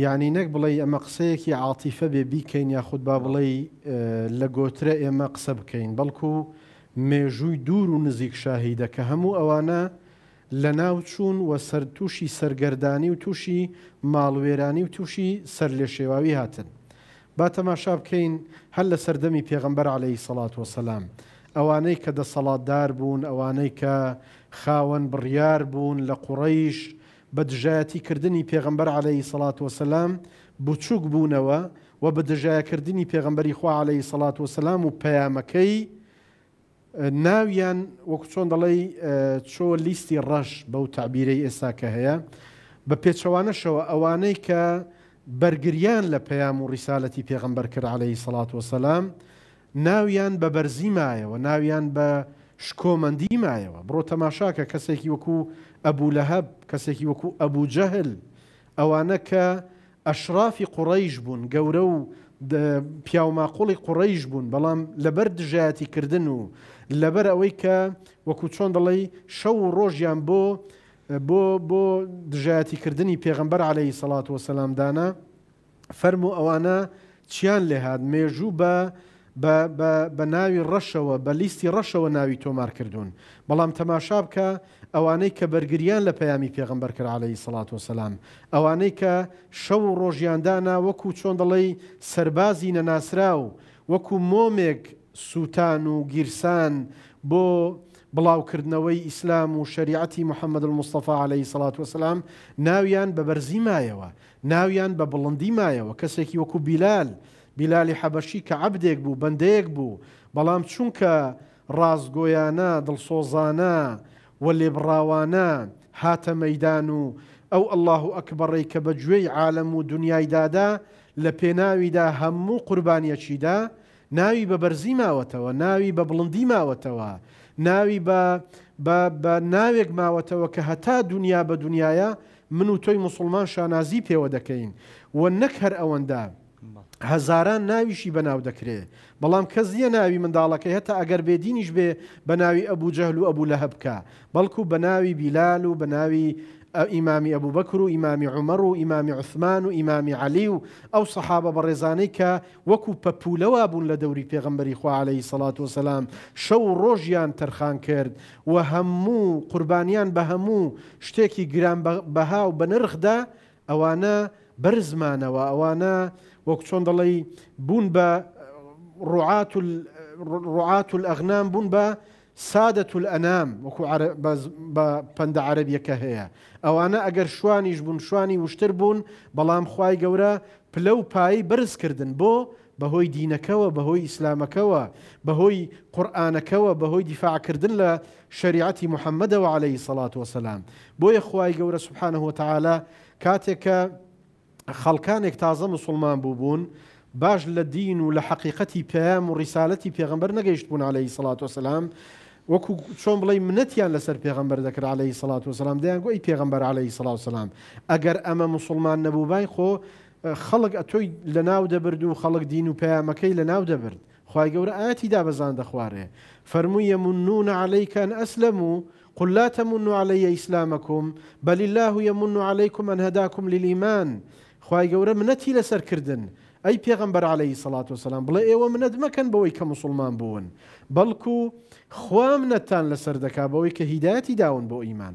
یعنی نەک بڵێ ئەمە قسەیەکی عاتیفە بێ بیکەین یاخود با بڵێ لە گۆترە ئێمە قسە بکەین بەڵکو مێژووی دوور و نزیک شاهیدە کە هەموو ئەوانە لە ناو چوون و سەر تووشی سەرگەردانی و تووشی ماڵوێرانی و تووشی سەر لێ شێواوی هاتن. با تەماشا بکەین هەر لە سەردەمی پێغمبەر عليهەی سەڵات وسلام. ئەوانەی کە دەسەڵاتدار بوون ئەوانەی کە خاوەن بڕیار بوون لە قوڕیش بە دژایەتیکردنی پێغمبەر عليهەی سەلات وسلام بچووک بوونەوە و بە دژایەکردنی پێغمبەری خوا عليهەی سەلات وسلام و پەیامەکەی ناویان وەکو چۆن دەڵی چۆ لیستی ڕەش بەو تعبیرەی ئێستا کە هەیە بە پێچەوانەشەوە ئەوانەی کە بەرگریان لە پەیام و ریسالەتی پێغمبەر کرد عليهەی سەلات وسلام ناویان بە بەرزیمایەوە ناویان بە شکۆمەندی مایەوە بڕۆ تەماشاکە کەسێکی وەکو ئەبوو لە هەب کەسێکی وەکو ئەبوو جەهل ئەوانە کە ئەشرافی قوڕیش بوون گەورە و پیاماقۆڵی قوڕیش بوون بەڵام لەبەر دژایەتی کردن و لەبەر ئەوەی کە وەکو چۆن دەڵێ شەو و ڕۆژیان بۆ بۆ بۆ دژایەتیکردنی پێغمبەر عليهەی سەڵات وەسەلامدانە فەرمو ئەوانە چیان لێهات مێژوو بە بە ناوی ڕەشەوە بە لیستی ڕەشەوە ناوی تۆمار کردوون بەڵام تەماشا بکە ئەوانەی کە بەرگریان لە پەیامی پێغمبەر کرد عليهەی سەڵات و سەسلام ئەوانەی کە شەو و ڕۆژیاندانا وەکو چۆن دەڵی سربازی نەناسرا و وەکو مۆمێک سووتان و گیرسان بۆ بڵاوکردنەوەی ئیسلام و شریعتی محەممەد المستەفا عليهەی سڵات وسلام ناویان بە بەرزی مایەوە ناویان بە بڵندی مایەوە کەسێکی وەکو بیلال بیلالی حەبەشی کە عبدێک بوو بەندەیەک بوو بەڵام چونکە ڕازگۆیانە دڵسۆزانە و لێبڕاوانە هاتە مەدان و ئەو ئەله ئەکبڕی کە بە گوێی عالم و دنیایدادا لە پێناویدا هەموو قوربانیەکیدا ناوی بە بەرزی ماوەتەوە ناوی بە بڵندی ماوەتەوە ناوی بە ناوێک ماوەتەوە کە هەتا دنیا بە دنیاە من و تۆی مسلمان شانازی پێوە دەکەین و نەک هەر ئەوەندە هەزاران ناویشی بەناو دەکرێ بەڵام کەس یە ناوی منداڵەکەی هەتا ئەگەر بێدینیش بێ بە ناوی ئەبوو جەهل و ئەبوو لە هەبکە بەڵکو بە ناوی بیلال و بە ناوی ئیمامی ئەبوو بەکر و ئیمامی عمەر و ئیمامی عثمان و ئیمامی علی و ئەو سەحابە بە ڕێزانەی کە وەکو پەپولەوە بوون لە دەوری پێغمبەری خوعاالەی سەلات وسلام شەو ڕۆژیان تەرخان کرد و هەموو قوربانیان بە هەموو شتێکی گران بەها و بە نرخدا ئەوانە بەرزمانەوە ئەوانە وەک چۆن دەڵی بوون بە ڕعات ئەغنام بوون بە سادە ئەنام وەکو بە پندە عربیەکە هەیە ئەوانە ئەگەر شوانیش بوون شوانی وشتر بوون بەڵام خی گەورە پلە و پایی برزکردن بۆ بەهۆی دینەکەەوە بەهۆی ئیسلامەکەەوە بەهۆی قورآانەکەەوە بەهۆی دیفاعکردن لە شریعتی محەممەدەوە عليهەی سەڵات وسلام بۆیە خی گەورە سبحانەوە تعاالە کاتێکە خلقان تازە مسلمان بوبون باش لە دین و لە حقیقەتی پێم و ریسالەتی پێغمبەر نەگەیشت بوون عليهەی سڵات وسلام وەکو چۆن بڵی منەتیان لەسەر پێغمبەر دەکرا عليهەی سڵات وسلام دەیان گوی پێغمبەر عليه الصلاة والسلام ئەگەر اما مسلمان نبو باي خو خلق ئەتۆی لناو ناو دەبرد و خەڵک دین و پەیامەکەی لە ناو دەبرد خی گەورە ئاەتی دابەزان دەخوارێ فەرموویە منون قل لا تمنوا علي إسلامكم بل الله يمن عليكم أن هداكم للإيمان خی گەورە منەتی لەسەرکردن ئەی پێغمبەر عليهەی سەلات و سلام بڵێ ئێوە منەت مەکەن بەوەی کە مسلمان بوون بەڵکو خوا منەتان لەسەر دەکا بەوەی کە هیداەتی داون بۆ ئیمان.